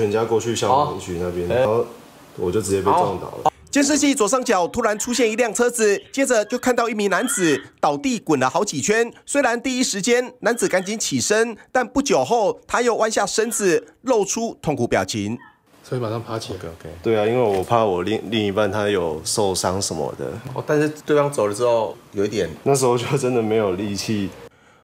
全家过去消防局那边，然后我就直接被撞倒了。监视器左上角突然出现一辆车子，接着就看到一名男子倒地滚了好几圈。虽然第一时间男子赶紧起身，但不久后他又弯下身子，露出痛苦表情。所以马上爬起，OK？对啊，因为我怕我另另一半他有受伤什么的。哦，但是对方走了之后，有一点，那时候就真的没有力气。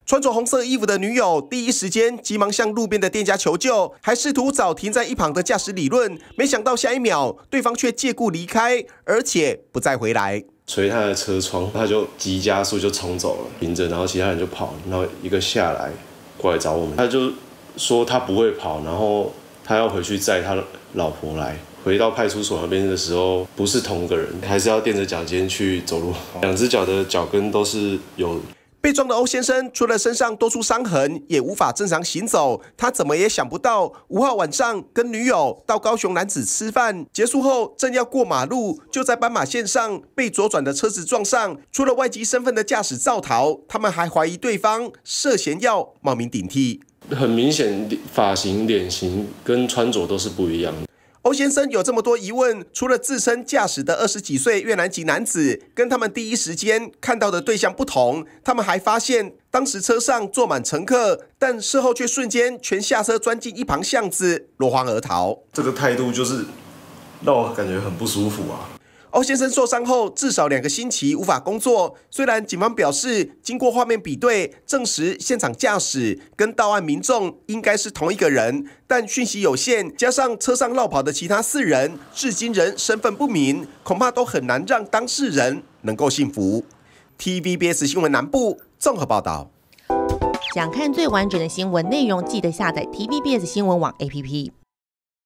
穿着红色衣服的女友第一时间急忙向路边的店家求救，还试图找停在一旁的驾驶理论。没想到下一秒，对方却借故离开，而且不再回来。锤他的车窗，他就急加速就冲走了，迎着，然后其他人就跑，然后一个下来过来找我们，他就说他不会跑，然后他要回去载他老婆来。回到派出所那边的时候，不是同个人，还是要垫着脚尖去走路，两只脚的脚跟都是有。被撞的欧先生除了身上多处伤痕，也无法正常行走。他怎么也想不到，五号晚上跟女友到高雄男子吃饭，结束后正要过马路，就在斑马线上被左转的车子撞上。除了外籍身份的驾驶造逃，他们还怀疑对方涉嫌要冒名顶替。很明显，发型、脸型跟穿着都是不一样的。欧先生有这么多疑问，除了自身驾驶的二十几岁越南籍男子跟他们第一时间看到的对象不同，他们还发现当时车上坐满乘客，但事后却瞬间全下车钻进一旁巷子落荒而逃。这个态度就是让我感觉很不舒服啊。欧先生受伤后至少两个星期无法工作。虽然警方表示经过画面比对，证实现场驾驶跟到案民众应该是同一个人，但讯息有限，加上车上绕跑的其他四人至今人身份不明，恐怕都很难让当事人能够幸福。TVBS 新闻南部综合报道。想看最完整的新闻内容，记得下载 TVBS 新闻网 APP。